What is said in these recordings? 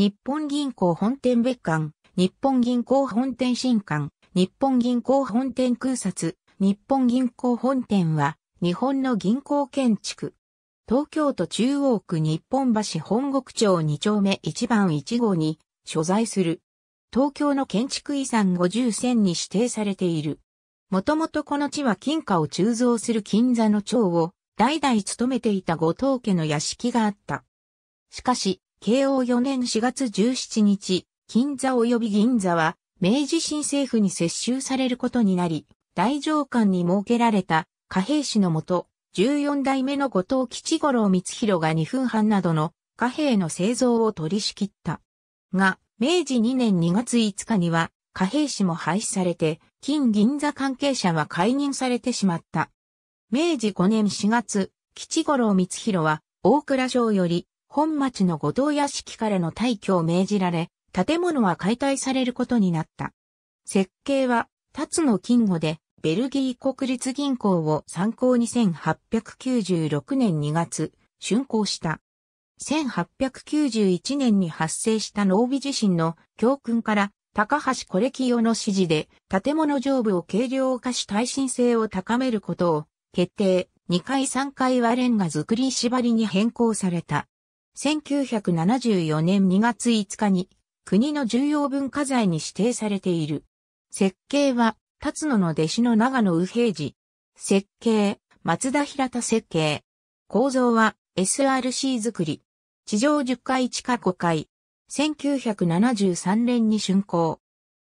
日本銀行本店別館、日本銀行本店新館、日本銀行本店空撮、日本銀行本店は、日本の銀行建築。東京都中央区日本橋本国町2丁目1番1号に所在する。東京の建築遺産50選に指定されている。もともとこの地は金貨を鋳造する金座の町を代々務めていた後藤家の屋敷があった。しかし、慶応4年4月17日、金座及び銀座は、明治新政府に接収されることになり、大上官に設けられた貨幣士のもと、14代目の後藤吉五郎光弘が2分半などの貨幣の製造を取り仕切った。が、明治2年2月5日には貨幣士も廃止されて、金銀座関係者は解任されてしまった。明治5年4月、吉五郎光弘は大蔵省より本町の後藤屋敷からの退去を命じられ、建物は解体されることになった。設計は、辰野金吾で、ベルギー国立銀行を参考に1896年2月、竣工した。1891年に発生した濃尾地震の教訓から、高橋コレキの指示で、建物上部を軽量化し耐震性を高めることを決定、2階3階はレンガ造り縛りに変更された。1974年2月5日に国の重要文化財に指定されている。設計は、辰野の弟子の長野右平次。設計、松田平田設計。構造は SRC 作り。地上10階地下5階。1973年に竣工。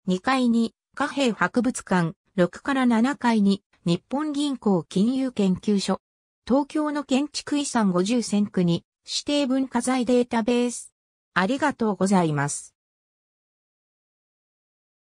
2階に貨幣博物館、6から7階に日本銀行金融研究所。東京の建築遺産50選区に指定文化財データベース。ありがとうございます。